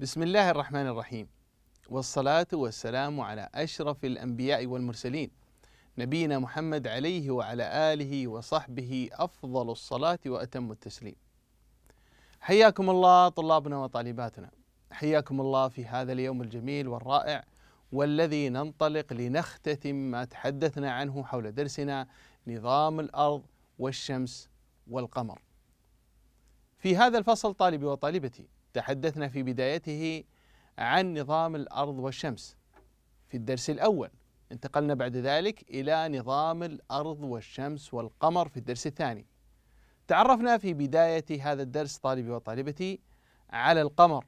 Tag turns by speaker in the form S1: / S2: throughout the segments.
S1: بسم الله الرحمن الرحيم والصلاة والسلام على أشرف الأنبياء والمرسلين نبينا محمد عليه وعلى آله وصحبه أفضل الصلاة وأتم التسليم حياكم الله طلابنا وطالباتنا حياكم الله في هذا اليوم الجميل والرائع والذي ننطلق لنختتم ما تحدثنا عنه حول درسنا نظام الأرض والشمس والقمر في هذا الفصل طالبي وطالبتي تحدثنا في بدايته عن نظام الأرض والشمس في الدرس الأول انتقلنا بعد ذلك إلى نظام الأرض والشمس والقمر في الدرس الثاني تعرفنا في بداية هذا الدرس طالبي وطالبتي على القمر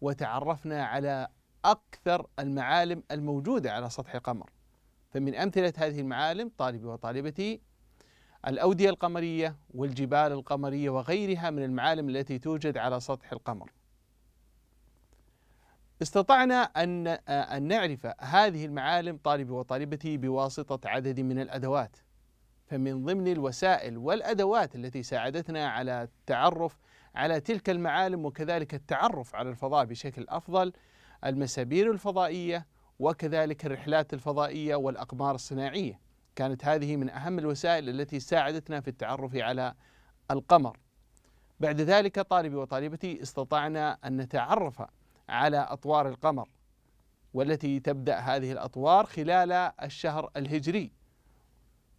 S1: وتعرفنا على أكثر المعالم الموجودة على سطح القمر فمن أمثلة هذه المعالم طالبي وطالبتي الأودية القمرية والجبال القمرية وغيرها من المعالم التي توجد على سطح القمر استطعنا أن آه، أن نعرف هذه المعالم طالبي وطالبتي بواسطة عدد من الأدوات فمن ضمن الوسائل والأدوات التي ساعدتنا على التعرف على تلك المعالم وكذلك التعرف على الفضاء بشكل أفضل المسابير الفضائية وكذلك الرحلات الفضائية والأقمار الصناعية كانت هذه من أهم الوسائل التي ساعدتنا في التعرف على القمر بعد ذلك طالبي وطالبتي استطعنا أن نتعرف على أطوار القمر والتي تبدأ هذه الأطوار خلال الشهر الهجري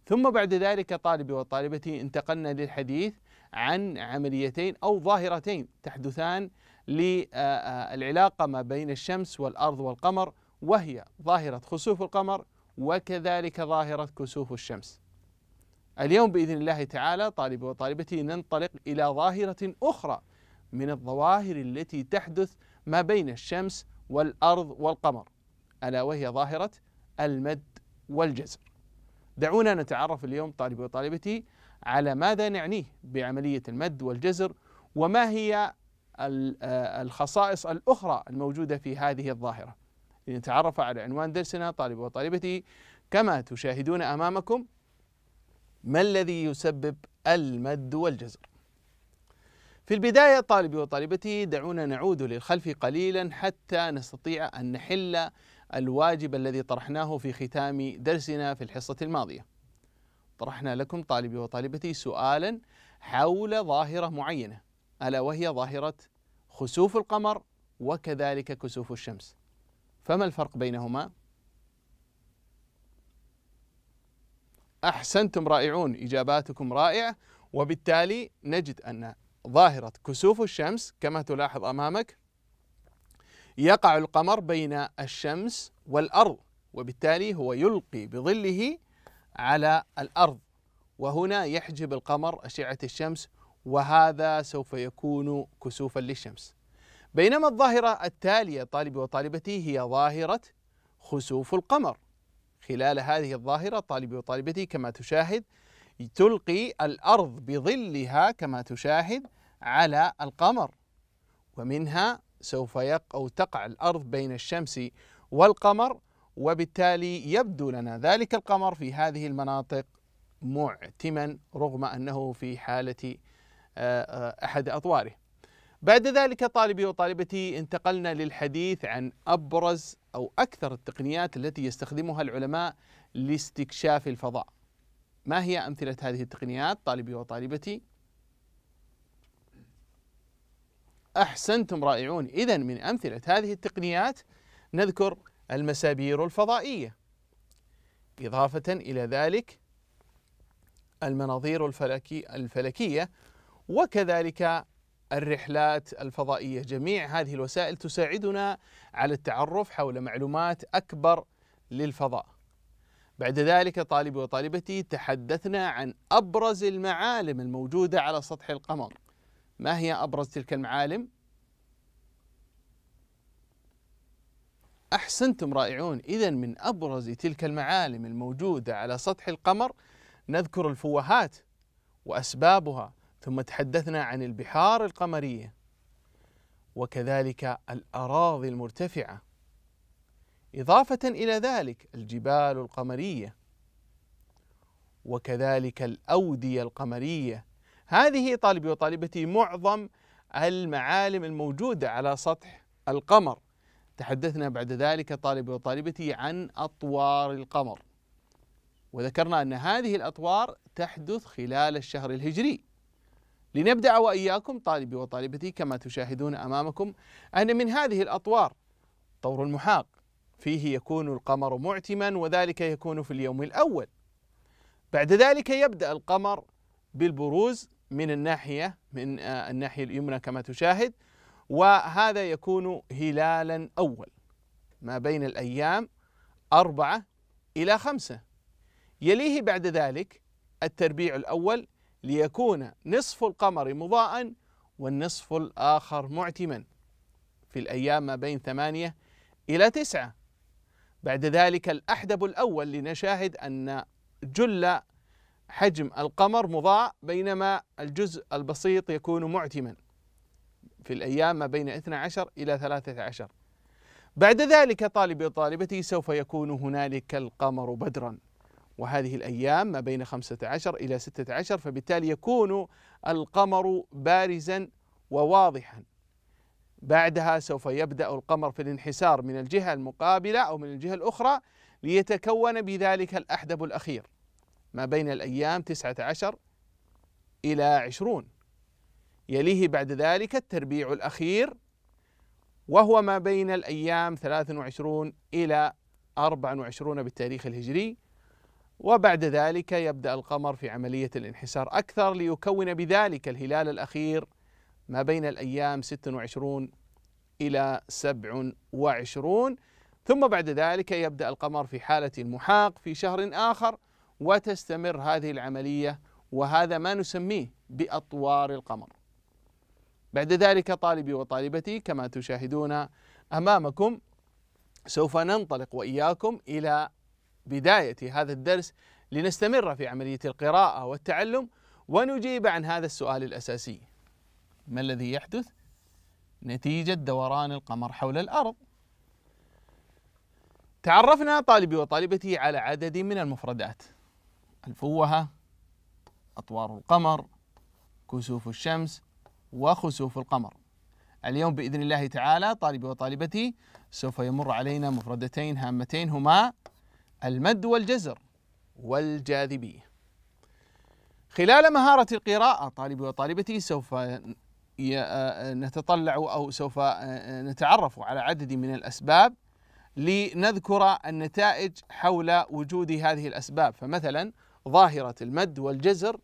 S1: ثم بعد ذلك طالبي وطالبتي انتقلنا للحديث عن عمليتين أو ظاهرتين تحدثان للعلاقة ما بين الشمس والأرض والقمر وهي ظاهرة خسوف القمر وكذلك ظاهرة كسوف الشمس اليوم بإذن الله تعالى طالبي وطالبتي ننطلق إلى ظاهرة أخرى من الظواهر التي تحدث ما بين الشمس والأرض والقمر ألا وهي ظاهرة المد والجزر دعونا نتعرف اليوم طالبي وطالبتي على ماذا نعنيه بعملية المد والجزر وما هي آه، الخصائص الأخرى الموجودة في هذه الظاهرة لنتعرف على عنوان درسنا طالبي وطالبتي كما تشاهدون أمامكم ما الذي يسبب المد والجزر في البداية طالبي وطالبتي دعونا نعود للخلف قليلا حتى نستطيع أن نحل الواجب الذي طرحناه في ختام درسنا في الحصة الماضية. طرحنا لكم طالبي وطالبتي سؤالا حول ظاهرة معينة ألا وهي ظاهرة خسوف القمر وكذلك كسوف الشمس. فما الفرق بينهما؟ أحسنتم رائعون إجاباتكم رائعة وبالتالي نجد أن ظاهرة كسوف الشمس كما تلاحظ أمامك يقع القمر بين الشمس والأرض وبالتالي هو يلقي بظله على الأرض وهنا يحجب القمر أشعة الشمس وهذا سوف يكون كسوفا للشمس بينما الظاهرة التالية طالبي وطالبتي هي ظاهرة خسوف القمر خلال هذه الظاهرة طالبي وطالبتي كما تشاهد تلقي الأرض بظلها كما تشاهد على القمر ومنها سوف أو تقع الأرض بين الشمس والقمر وبالتالي يبدو لنا ذلك القمر في هذه المناطق معتما رغم أنه في حالة آه، آه، أحد أطواره بعد ذلك طالبي وطالبتي انتقلنا للحديث عن أبرز أو أكثر التقنيات التي يستخدمها العلماء لاستكشاف الفضاء ما هي أمثلة هذه التقنيات طالبي وطالبتي أحسنتم رائعون إذا من أمثلة هذه التقنيات نذكر المسابير الفضائية إضافة إلى ذلك المناظير الفلكي الفلكية وكذلك الرحلات الفضائية جميع هذه الوسائل تساعدنا على التعرف حول معلومات أكبر للفضاء بعد ذلك طالبي وطالبتي تحدثنا عن أبرز المعالم الموجودة على سطح القمر ما هي أبرز تلك المعالم؟ أحسنتم رائعون إذا من أبرز تلك المعالم الموجودة على سطح القمر نذكر الفوهات وأسبابها ثم تحدثنا عن البحار القمرية وكذلك الأراضي المرتفعة إضافة إلى ذلك الجبال القمرية وكذلك الأودية القمرية هذه طالبي وطالبتي معظم المعالم الموجودة على سطح القمر تحدثنا بعد ذلك طالبي وطالبتي عن أطوار القمر وذكرنا أن هذه الأطوار تحدث خلال الشهر الهجري لنبدأ وإياكم طالبي وطالبتي كما تشاهدون أمامكم أن من هذه الأطوار طور المحاق فيه يكون القمر معتما وذلك يكون في اليوم الأول بعد ذلك يبدأ القمر بالبروز من الناحية من آه، الناحية اليمنى كما تشاهد وهذا يكون هلالا أول ما بين الأيام أربعة إلى خمسة يليه بعد ذلك التربيع الأول ليكون نصف القمر مضاء والنصف الآخر معتما في الأيام ما بين ثمانية إلى تسعة بعد ذلك الأحدب الأول لنشاهد أن جل حجم القمر مضاء بينما الجزء البسيط يكون معتما في الأيام ما بين 12 إلى 13 بعد ذلك طالب طالبته سوف يكون هنالك القمر بدرا وهذه الأيام ما بين 15 إلى 16 فبالتالي يكون القمر بارزا وواضحا بعدها سوف يبدأ القمر في الانحسار من الجهة المقابلة أو من الجهة الأخرى ليتكون بذلك الأحدب الأخير ما بين الأيام تسعة عشر إلى عشرون يليه بعد ذلك التربيع الأخير وهو ما بين الأيام 23 إلى 24 بالتاريخ الهجري وبعد ذلك يبدأ القمر في عملية الانحسار أكثر ليكون بذلك الهلال الأخير ما بين الأيام 26 إلى 27 ثم بعد ذلك يبدأ القمر في حالة المحاق في شهر آخر وتستمر هذه العملية وهذا ما نسميه بأطوار القمر بعد ذلك طالبي وطالبتي كما تشاهدون أمامكم سوف ننطلق وإياكم إلى بداية هذا الدرس لنستمر في عملية القراءة والتعلم ونجيب عن هذا السؤال الأساسي ما الذي يحدث نتيجة دوران القمر حول الأرض تعرفنا طالبي وطالبتي على عدد من المفردات الفوهة أطوار القمر كسوف الشمس وخسوف القمر اليوم بإذن الله تعالى طالبي وطالبتي سوف يمر علينا مفردتين هامتين هما المد والجزر والجاذبية خلال مهارة القراءة طالبي وطالبتي سوف آه، آه، نتطلع أو سوف آه، نتعرف على عدد من الأسباب لنذكر النتائج حول وجود هذه الأسباب فمثلا ظاهرة المد والجزر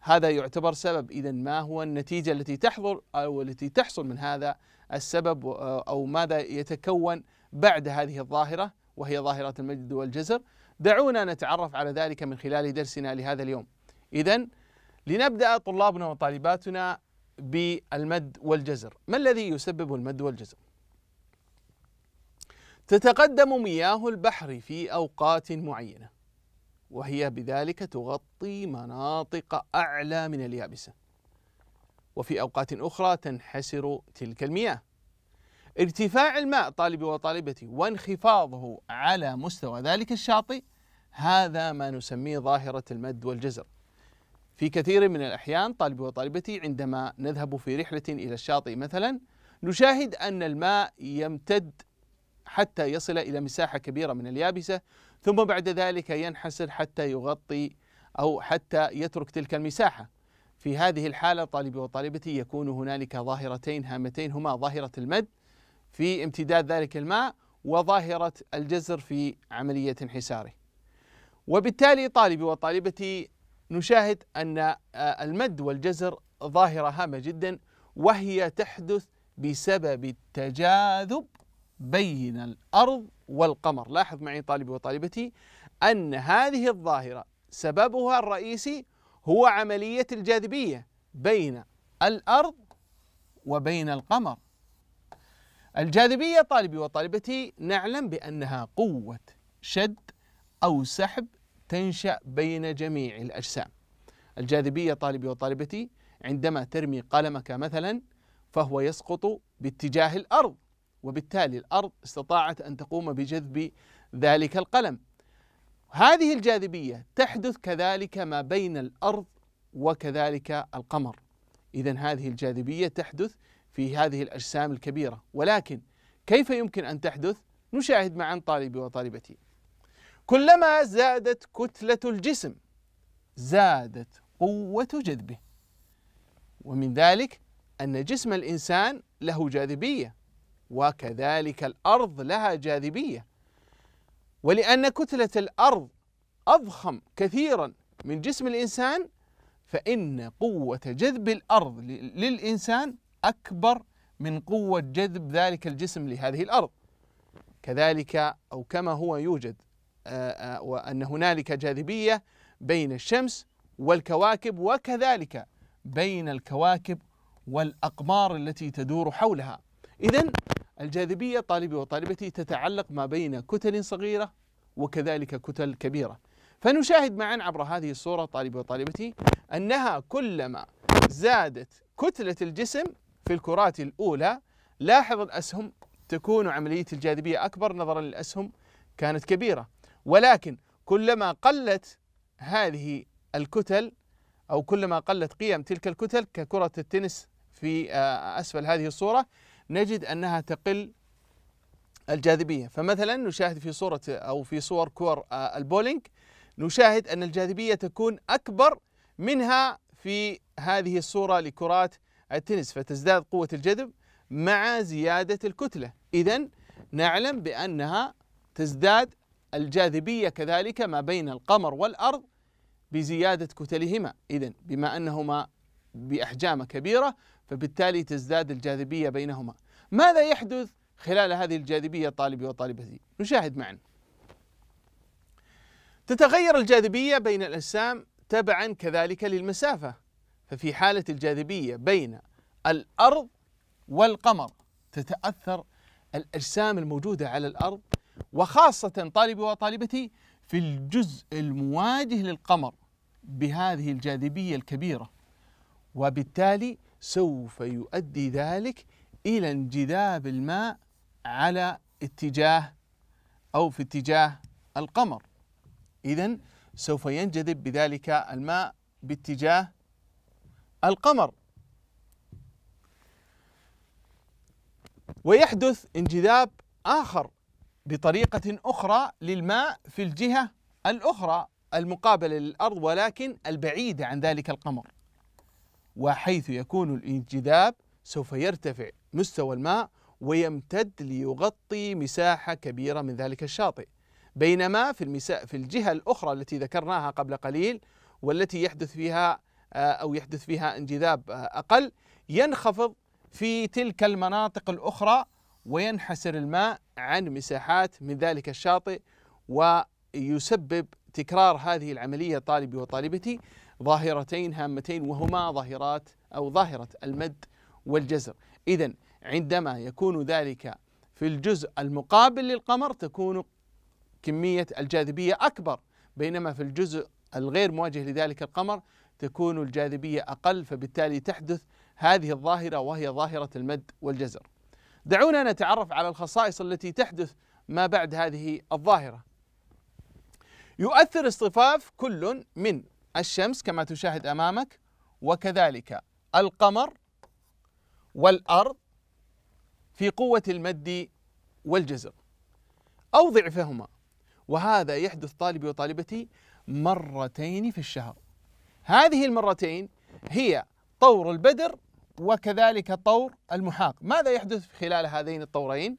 S1: هذا يعتبر سبب إذا ما هو النتيجة التي تحضر أو التي تحصل من هذا السبب أو ماذا يتكون بعد هذه الظاهرة وهي ظاهرة المجد والجزر دعونا نتعرف على ذلك من خلال درسنا لهذا اليوم إذا لنبدأ طلابنا وطالباتنا بالمد والجزر ما الذي يسبب المد والجزر تتقدم مياه البحر في أوقات معينة وهي بذلك تغطي مناطق أعلى من اليابسة وفي أوقات أخرى تنحسر تلك المياه ارتفاع الماء طالبي وطالبتي وانخفاضه على مستوى ذلك الشاطئ هذا ما نسميه ظاهرة المد والجزر في كثير من الأحيان طالبي وطالبتي عندما نذهب في رحلة إلى الشاطئ مثلا نشاهد أن الماء يمتد حتى يصل إلى مساحة كبيرة من اليابسة ثم بعد ذلك ينحسر حتى يغطي أو حتى يترك تلك المساحة في هذه الحالة طالبي وطالبتي يكون هنالك ظاهرتين هامتين هما ظاهرة المد في امتداد ذلك الماء وظاهرة الجزر في عملية انحساره وبالتالي طالبي وطالبتي نشاهد أن آه، المد والجزر ظاهرة هامة جدا وهي تحدث بسبب التجاذب بين الأرض والقمر لاحظ معي طالبي وطالبتي أن هذه الظاهرة سببها الرئيسي هو عملية الجاذبية بين الأرض وبين القمر الجاذبية طالبي وطالبتي نعلم بأنها قوة شد أو سحب تنشأ بين جميع الأجسام الجاذبية طالبي وطالبتي عندما ترمي قلمك مثلا فهو يسقط باتجاه الأرض وبالتالي الأرض استطاعت أن تقوم بجذب ذلك القلم هذه الجاذبية تحدث كذلك ما بين الأرض وكذلك القمر إذا هذه الجاذبية تحدث في هذه الأجسام الكبيرة ولكن كيف يمكن أن تحدث؟ نشاهد معا طالبي وطالبتي كلما زادت كتلة الجسم زادت قوة جذبه ومن ذلك أن جسم الإنسان له جاذبية وكذلك الأرض لها جاذبية ولأن كتلة الأرض أضخم كثيرا من جسم الإنسان فإن قوة جذب الأرض للإنسان أكبر من قوة جذب ذلك الجسم لهذه الأرض كذلك أو كما هو يوجد آه، آه، وأن هنالك جاذبية بين الشمس والكواكب وكذلك بين الكواكب والأقمار التي تدور حولها إذا الجاذبية طالبي وطالبتي تتعلق ما بين كتل صغيرة وكذلك كتل كبيرة فنشاهد معا عبر هذه الصورة طالبي وطالبتي أنها كلما زادت كتلة الجسم في الكرات الأولى لاحظ الأسهم تكون عملية الجاذبية أكبر نظرا للأسهم كانت كبيرة ولكن كلما قلت هذه الكتل أو كلما قلت قيم تلك الكتل ككرة التنس في آه، أسفل هذه الصورة نجد أنها تقل الجاذبية فمثلا نشاهد في صورة أو في صور كور آه، البولينج نشاهد أن الجاذبية تكون أكبر منها في هذه الصورة لكرات التنس فتزداد قوة الجذب مع زيادة الكتلة إذا نعلم بأنها تزداد الجاذبية كذلك ما بين القمر والأرض بزيادة كتلهما إذا بما أنهما بأحجام كبيرة فبالتالي تزداد الجاذبية بينهما ماذا يحدث خلال هذه الجاذبية طالبي وطالبتي نشاهد معا تتغير الجاذبية بين الأجسام تبعا كذلك للمسافة ففي حالة الجاذبية بين الأرض والقمر تتأثر الأجسام الموجودة على الأرض وخاصة طالبي وطالبتي في الجزء المواجه للقمر بهذه الجاذبية الكبيرة وبالتالي سوف يؤدي ذلك إلى انجذاب الماء على اتجاه أو في اتجاه القمر إذا سوف ينجذب بذلك الماء باتجاه القمر ويحدث انجذاب آخر بطريقة أخرى للماء في الجهة الأخرى المقابلة للأرض ولكن البعيدة عن ذلك القمر وحيث يكون الانجذاب سوف يرتفع مستوى الماء ويمتد ليغطي مساحة كبيرة من ذلك الشاطئ بينما في, المسا... في الجهة الأخرى التي ذكرناها قبل قليل والتي يحدث فيها آه، أو يحدث فيها انجذاب آه، أقل ينخفض في تلك المناطق الأخرى وينحسر الماء عن مساحات من ذلك الشاطئ ويسبب تكرار هذه العملية طالبي وطالبتي ظاهرتين هامتين وهما ظاهرات أو ظاهرة المد والجزر إذا عندما يكون ذلك في الجزء المقابل للقمر تكون كمية الجاذبية أكبر بينما في الجزء الغير مواجه لذلك القمر تكون الجاذبية أقل فبالتالي تحدث هذه الظاهرة وهي ظاهرة المد والجزر دعونا نتعرف على الخصائص التي تحدث ما بعد هذه الظاهرة يؤثر اصطفاف كل من الشمس كما تشاهد أمامك وكذلك القمر والأرض في قوة المد والجزر أو ضعفهما وهذا يحدث طالبي وطالبتي مرتين في الشهر هذه المرتين هي طور البدر وكذلك طور المحاق ماذا يحدث خلال هذين الطورين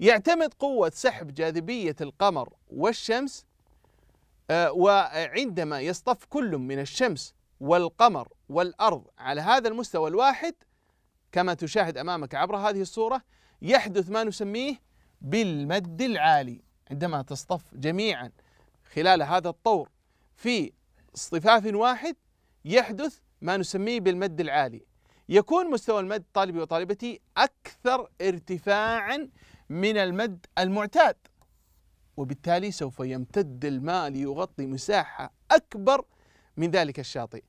S1: يعتمد قوة سحب جاذبية القمر والشمس آه، وعندما يصطف كل من الشمس والقمر والأرض على هذا المستوى الواحد كما تشاهد أمامك عبر هذه الصورة يحدث ما نسميه بالمد العالي عندما تصطف جميعا خلال هذا الطور في اصطفاف واحد يحدث ما نسميه بالمد العالي يكون مستوى المد طالبي وطالبتي أكثر ارتفاعا من المد المعتاد وبالتالي سوف يمتد الماء ليغطي مساحة أكبر من ذلك الشاطئ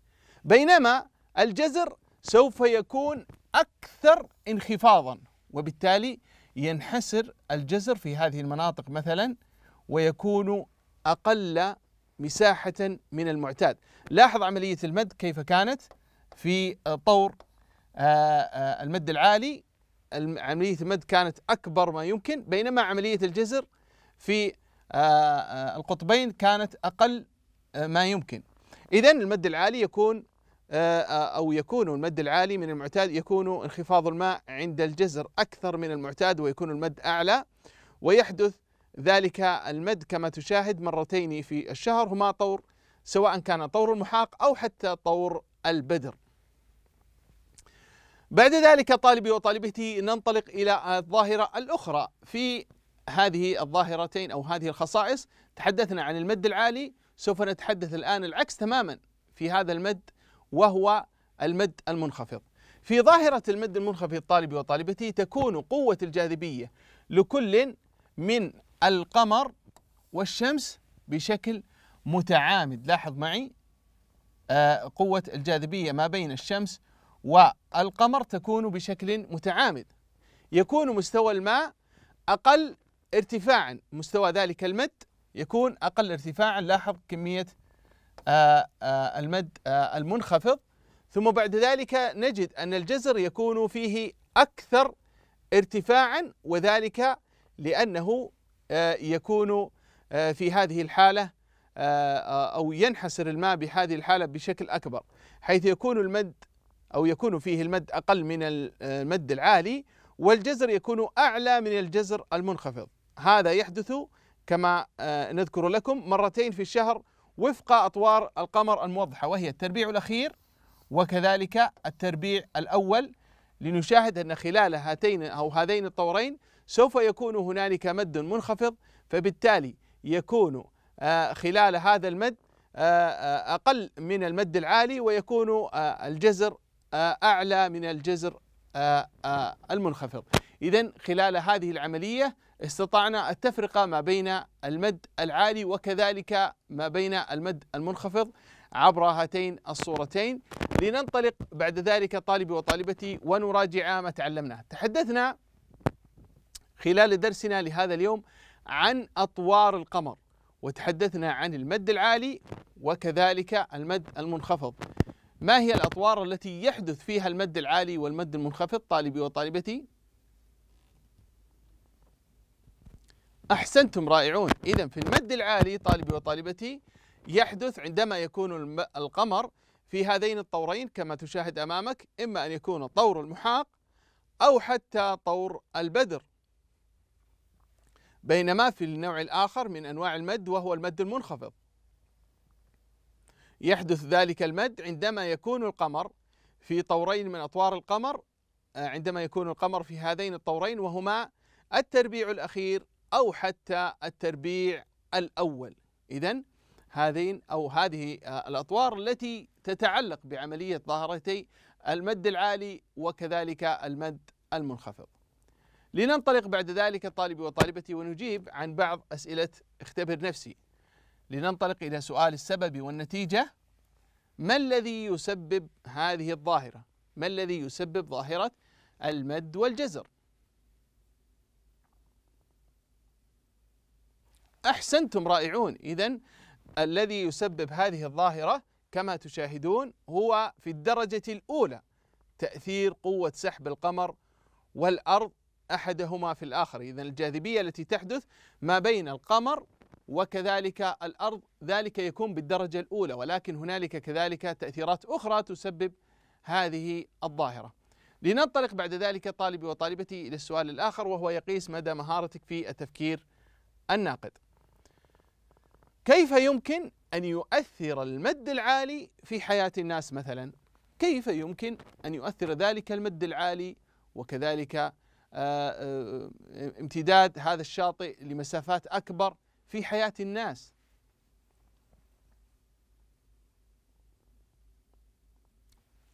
S1: بينما الجزر سوف يكون أكثر انخفاضا وبالتالي ينحسر الجزر في هذه المناطق مثلا ويكون أقل مساحة من المعتاد لاحظ عملية المد كيف كانت في طور آه، آه، المد العالي عملية المد كانت أكبر ما يمكن بينما عملية الجزر في آه، القطبين كانت أقل ما يمكن إذا المد العالي يكون أو يكون المد العالي من المعتاد يكون انخفاض الماء عند الجزر أكثر من المعتاد ويكون المد أعلى ويحدث ذلك المد كما تشاهد مرتين في الشهر هما طور سواء كان طور المحاق أو حتى طور البدر بعد ذلك طالبي وطالبتي ننطلق إلى الظاهرة الأخرى في هذه الظاهرتين أو هذه الخصائص تحدثنا عن المد العالي سوف نتحدث الآن العكس تماما في هذا المد وهو المد المنخفض في ظاهرة المد المنخفض طالبي وطالبتي تكون قوة الجاذبية لكل من القمر والشمس بشكل متعامد لاحظ معي آه، قوة الجاذبية ما بين الشمس والقمر تكون بشكل متعامد يكون مستوى الماء أقل ارتفاعا مستوى ذلك المد يكون أقل ارتفاعا لاحظ كمية آه، آه، المد آه، المنخفض ثم بعد ذلك نجد أن الجزر يكون فيه أكثر ارتفاعا وذلك لأنه يكون في هذه الحالة أو ينحسر الماء بهذه الحالة بشكل أكبر حيث يكون المد أو يكون فيه المد أقل من المد العالي والجزر يكون أعلى من الجزر المنخفض هذا يحدث كما آه، نذكر لكم مرتين في الشهر وفق أطوار القمر الموضحة وهي التربيع الأخير وكذلك التربيع الأول لنشاهد أن خلال هاتين أو هذين الطورين سوف يكون هنالك مد منخفض فبالتالي يكون آه، خلال هذا المد آه، أقل من المد العالي ويكون الجزر آه، أعلى من الجزر آه، آه، المنخفض إذا خلال هذه العملية استطعنا التفرقة ما بين المد العالي وكذلك ما بين المد المنخفض عبر هاتين الصورتين لننطلق بعد ذلك طالبي وطالبتي ونراجع ما تعلمناه تحدثنا خلال درسنا لهذا اليوم عن أطوار القمر وتحدثنا عن المد العالي وكذلك المد المنخفض ما هي الأطوار التي يحدث فيها المد العالي والمد المنخفض طالبي وطالبتي أحسنتم رائعون إذا في المد العالي طالبي وطالبتي يحدث عندما يكون القمر في هذين الطورين كما تشاهد أمامك إما أن يكون طور المحاق أو حتى طور البدر بينما في النوع الآخر من أنواع المد وهو المد المنخفض يحدث ذلك المد عندما يكون القمر في طورين من أطوار القمر آه، عندما يكون القمر في هذين الطورين وهما التربيع الأخير أو حتى التربيع الأول إذا هذين أو هذه آه، الأطوار التي تتعلق بعملية ظاهرتي المد العالي وكذلك المد المنخفض لننطلق بعد ذلك طالبي وطالبتي ونجيب عن بعض أسئلة اختبر نفسي لننطلق إلى سؤال السبب والنتيجة ما الذي يسبب هذه الظاهرة ما الذي يسبب ظاهرة المد والجزر أحسنتم رائعون إذا الذي يسبب هذه الظاهرة كما تشاهدون هو في الدرجة الأولى تأثير قوة سحب القمر والأرض أحدهما في الآخر إذا الجاذبية التي تحدث ما بين القمر وكذلك الارض ذلك يكون بالدرجه الاولى ولكن هنالك كذلك تاثيرات اخرى تسبب هذه الظاهره. لننطلق بعد ذلك طالبي وطالبتي الى السؤال الاخر وهو يقيس مدى مهارتك في التفكير الناقد. كيف يمكن ان يؤثر المد العالي في حياه الناس مثلا؟ كيف يمكن ان يؤثر ذلك المد العالي وكذلك آه، آه، امتداد هذا الشاطئ لمسافات اكبر في حياة الناس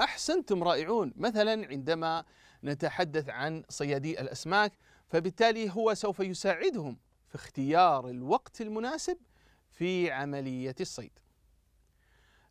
S1: أحسنتم رائعون مثلا عندما نتحدث عن صيادي الأسماك فبالتالي هو سوف يساعدهم في اختيار الوقت المناسب في عملية الصيد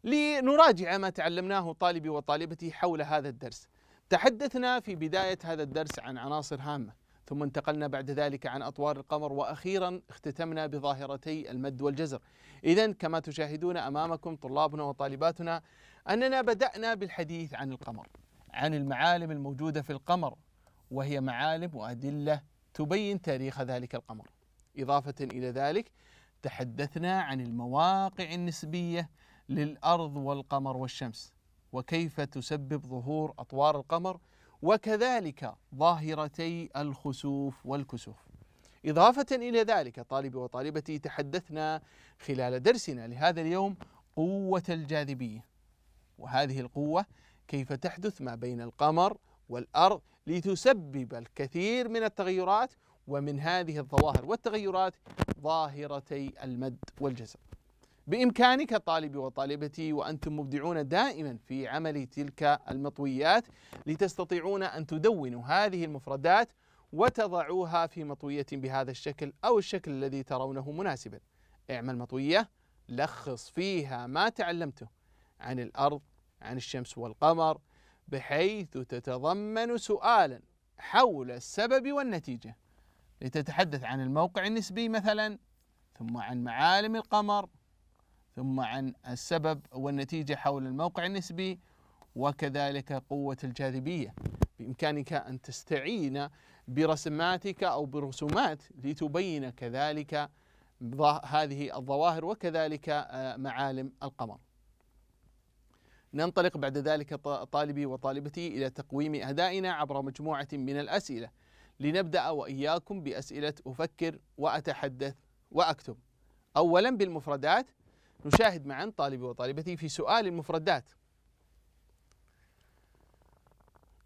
S1: لنراجع ما تعلمناه طالبي وطالبتي حول هذا الدرس تحدثنا في بداية هذا الدرس عن عناصر هامة ثم انتقلنا بعد ذلك عن أطوار القمر وأخيرا اختتمنا بظاهرتي المد والجزر إذا كما تشاهدون أمامكم طلابنا وطالباتنا أننا بدأنا بالحديث عن القمر عن المعالم الموجودة في القمر وهي معالم وأدلة تبين تاريخ ذلك القمر إضافة إلى ذلك تحدثنا عن المواقع النسبية للأرض والقمر والشمس وكيف تسبب ظهور أطوار القمر وكذلك ظاهرتي الخسوف والكسوف إضافة إلى ذلك طالبي وطالبتي تحدثنا خلال درسنا لهذا اليوم قوة الجاذبية وهذه القوة كيف تحدث ما بين القمر والأرض لتسبب الكثير من التغيرات ومن هذه الظواهر والتغيرات ظاهرتي المد والجزر بإمكانك طالبي وطالبتي وأنتم مبدعون دائما في عمل تلك المطويات لتستطيعون أن تدونوا هذه المفردات وتضعوها في مطوية بهذا الشكل أو الشكل الذي ترونه مناسبا اعمل مطوية لخص فيها ما تعلمته عن الأرض عن الشمس والقمر بحيث تتضمن سؤالا حول السبب والنتيجة لتتحدث عن الموقع النسبي مثلا ثم عن معالم القمر ثم عن السبب والنتيجة حول الموقع النسبي وكذلك قوة الجاذبية بإمكانك أن تستعين برسماتك أو برسومات لتبين كذلك هذه الظواهر وكذلك آه، معالم القمر ننطلق بعد ذلك طالبي وطالبتي إلى تقويم أدائنا عبر مجموعة من الأسئلة لنبدأ وإياكم بأسئلة أفكر وأتحدث وأكتب أولا بالمفردات نشاهد معا طالبي وطالبتي في سؤال المفردات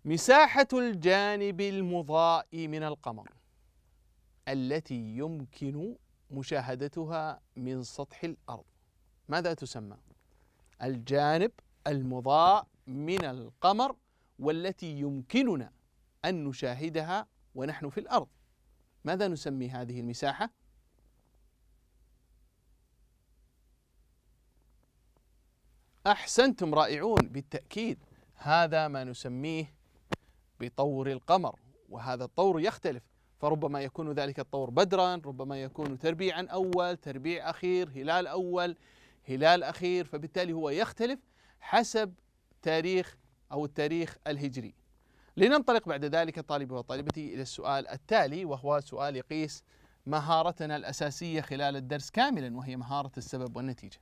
S1: مساحة الجانب المضاء من القمر التي يمكن مشاهدتها من سطح الأرض ماذا تسمى؟ الجانب المضاء من القمر والتي يمكننا أن نشاهدها ونحن في الأرض ماذا نسمي هذه المساحة؟ أحسنتم رائعون بالتأكيد هذا ما نسميه بطور القمر وهذا الطور يختلف فربما يكون ذلك الطور بدرا ربما يكون تربيعا أول تربيع أخير هلال أول هلال أخير فبالتالي هو يختلف حسب تاريخ أو التاريخ الهجري لننطلق بعد ذلك طالبي وطالبتي إلى السؤال التالي وهو سؤال يقيس مهارتنا الأساسية خلال الدرس كاملا وهي مهارة السبب والنتيجة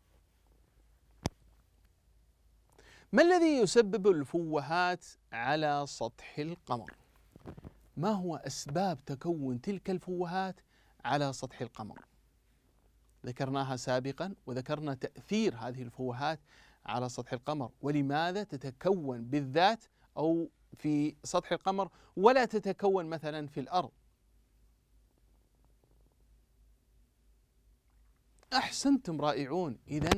S1: ما الذي يسبب الفوهات على سطح القمر؟ ما هو أسباب تكون تلك الفوهات على سطح القمر؟ ذكرناها سابقا وذكرنا تأثير هذه الفوهات على سطح القمر ولماذا تتكون بالذات أو في سطح القمر ولا تتكون مثلا في الأرض أحسنتم رائعون إذا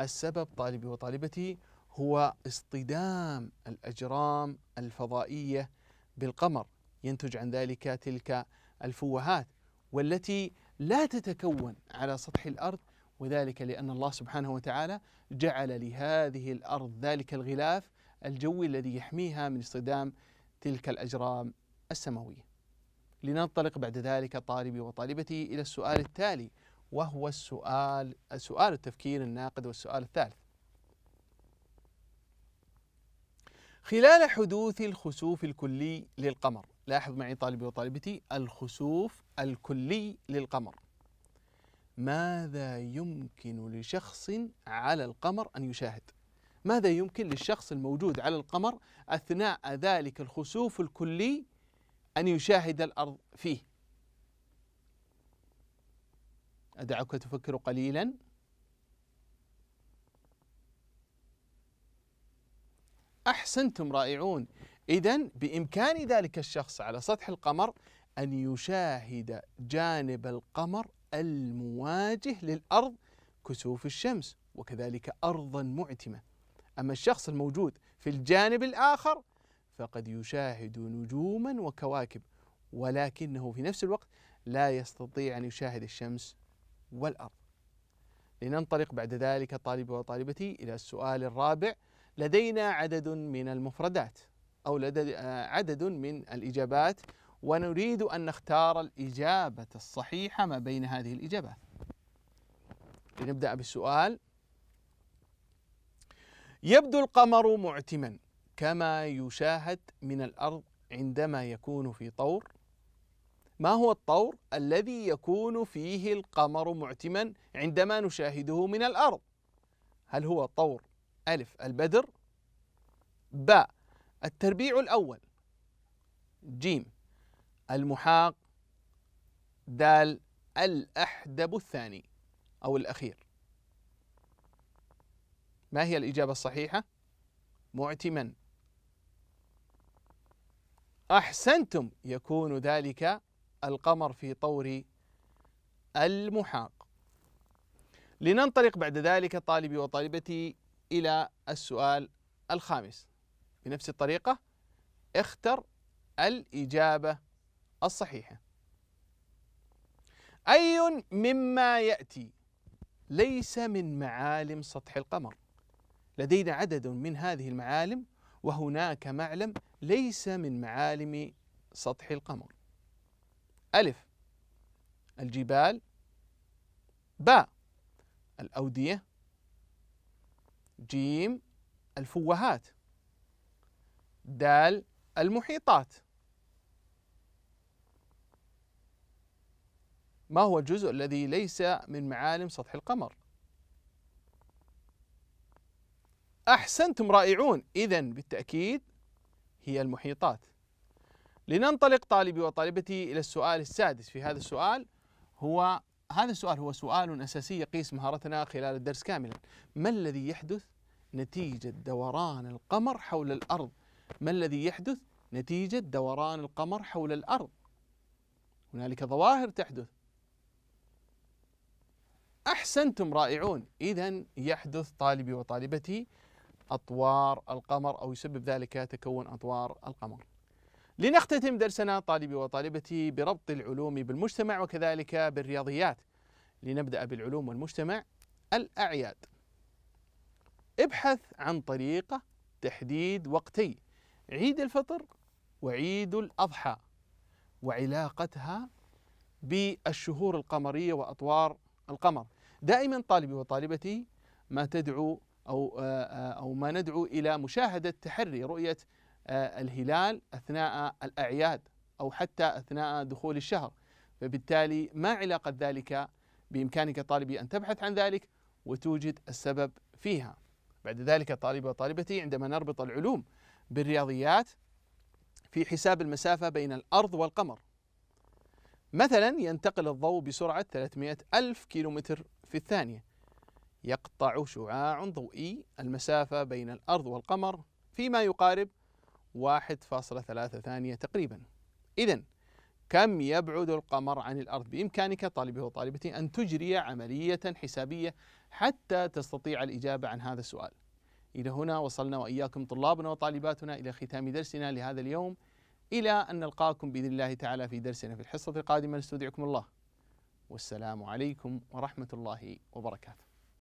S1: السبب طالبي وطالبتي هو اصطدام الأجرام الفضائية بالقمر ينتج عن ذلك تلك الفوهات والتي لا تتكون على سطح الأرض وذلك لأن الله سبحانه وتعالى جعل لهذه الأرض ذلك الغلاف الجوي الذي يحميها من اصطدام تلك الأجرام السماوية لننطلق بعد ذلك طالبي وطالبتي إلى السؤال التالي وهو السؤال سؤال التفكير الناقد والسؤال الثالث خلال حدوث الخسوف الكلي للقمر لاحظ معي طالبي وطالبتي الخسوف الكلي للقمر ماذا يمكن لشخص على القمر أن يشاهد؟ ماذا يمكن للشخص الموجود على القمر أثناء ذلك الخسوف الكلي أن يشاهد الأرض فيه؟ أدعوك تفكر قليلاً احسنتم رائعون اذا بامكان ذلك الشخص على سطح القمر ان يشاهد جانب القمر المواجه للارض كسوف الشمس وكذلك ارضا معتمه اما الشخص الموجود في الجانب الاخر فقد يشاهد نجوما وكواكب ولكنه في نفس الوقت لا يستطيع ان يشاهد الشمس والارض لننطلق بعد ذلك طالب وطالبتي الى السؤال الرابع لدينا عدد من المفردات أو عدد من الإجابات ونريد أن نختار الإجابة الصحيحة ما بين هذه الإجابات لنبدأ بالسؤال يبدو القمر معتما كما يشاهد من الأرض عندما يكون في طور ما هو الطور الذي يكون فيه القمر معتما عندما نشاهده من الأرض هل هو طور ألف البدر باء التربيع الأول جيم المحاق دال الأحدب الثاني أو الأخير ما هي الإجابة الصحيحة؟ معتما أحسنتم يكون ذلك القمر في طور المحاق لننطلق بعد ذلك طالبي وطالبتي إلى السؤال الخامس بنفس الطريقة اختر الإجابة الصحيحة أي مما يأتي ليس من معالم سطح القمر لدينا عدد من هذه المعالم وهناك معلم ليس من معالم سطح القمر ألف الجبال باء الأودية جيم الفوهات دال المحيطات ما هو الجزء الذي ليس من معالم سطح القمر أحسنتم رائعون إذا بالتأكيد هي المحيطات لننطلق طالبي وطالبتي إلى السؤال السادس في هذا السؤال هو هذا السؤال هو سؤال أساسي يقيس مهارتنا خلال الدرس كاملا ما الذي يحدث نتيجة دوران القمر حول الأرض ما الذي يحدث نتيجة دوران القمر حول الأرض هنالك ظواهر تحدث أحسنتم رائعون إذا يحدث طالبي وطالبتي أطوار القمر أو يسبب ذلك تكون أطوار القمر لنختتم درسنا طالبي وطالبتي بربط العلوم بالمجتمع وكذلك بالرياضيات لنبدأ بالعلوم والمجتمع الأعياد ابحث عن طريقة تحديد وقتي عيد الفطر وعيد الأضحى وعلاقتها بالشهور القمرية وأطوار القمر دائما طالبي وطالبتي ما تدعو أو, أو ما ندعو إلى مشاهدة تحري رؤية آه، الهلال اثناء الاعياد او حتى اثناء دخول الشهر فبالتالي ما علاقه ذلك بامكانك طالبي ان تبحث عن ذلك وتوجد السبب فيها بعد ذلك طالب وطالبتي عندما نربط العلوم بالرياضيات في حساب المسافه بين الارض والقمر مثلا ينتقل الضوء بسرعه 300 الف كيلومتر في الثانيه يقطع شعاع ضوئي المسافه بين الارض والقمر فيما يقارب 1.3 ثانية تقريبا إذا كم يبعد القمر عن الأرض بإمكانك طالبه وطالبتي أن تجري عملية حسابية حتى تستطيع الإجابة عن هذا السؤال إلى هنا وصلنا وإياكم طلابنا وطالباتنا إلى ختام درسنا لهذا اليوم إلى أن نلقاكم بإذن الله تعالى في درسنا في الحصة القادمة نستودعكم الله والسلام عليكم ورحمة الله وبركاته